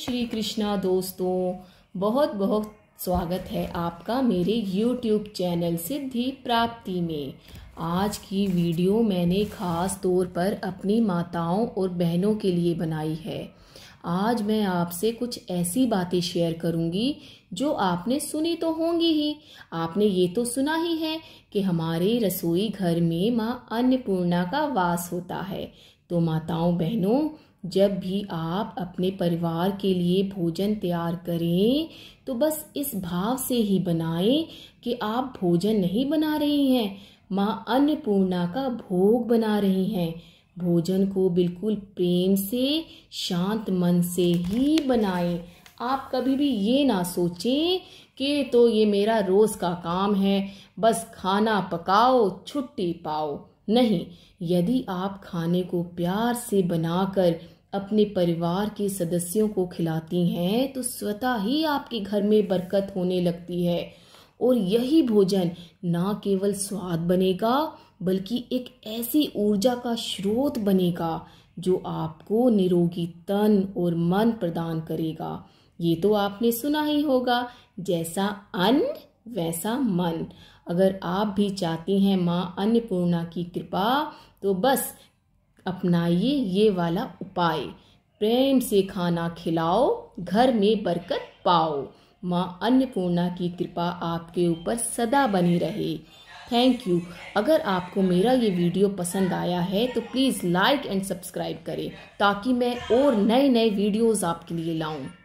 श्री कृष्णा दोस्तों बहुत बहुत स्वागत है आपका मेरे यूट्यूब चैनल सिद्धि प्राप्ति में आज की वीडियो मैंने खास तौर पर अपनी माताओं और बहनों के लिए बनाई है आज मैं आपसे कुछ ऐसी बातें शेयर करूंगी जो आपने सुनी तो होंगी ही आपने ये तो सुना ही है कि हमारे रसोई घर में माँ अन्नपूर्णा का वास होता है तो माताओं बहनों जब भी आप अपने परिवार के लिए भोजन तैयार करें तो बस इस भाव से ही बनाएं कि आप भोजन नहीं बना रही हैं माँ अन्नपूर्णा का भोग बना रही हैं भोजन को बिल्कुल प्रेम से शांत मन से ही बनाएं आप कभी भी ये ना सोचें कि तो ये मेरा रोज़ का काम है बस खाना पकाओ छुट्टी पाओ नहीं यदि आप खाने को प्यार से बनाकर अपने परिवार के सदस्यों को खिलाती हैं तो स्वतः ही आपके घर में बरकत होने लगती है और यही भोजन ना केवल स्वाद बनेगा बल्कि एक ऐसी ऊर्जा का स्रोत बनेगा जो आपको निरोगी तन और मन प्रदान करेगा ये तो आपने सुना ही होगा जैसा अन्न वैसा मन अगर आप भी चाहती हैं माँ अन्नपूर्णा की कृपा तो बस अपनाइए ये वाला उपाय प्रेम से खाना खिलाओ घर में बरकत पाओ माँ अन्नपूर्णा की कृपा आपके ऊपर सदा बनी रहे थैंक यू अगर आपको मेरा ये वीडियो पसंद आया है तो प्लीज़ लाइक एंड सब्सक्राइब करें ताकि मैं और नए नए वीडियोस आपके लिए लाऊं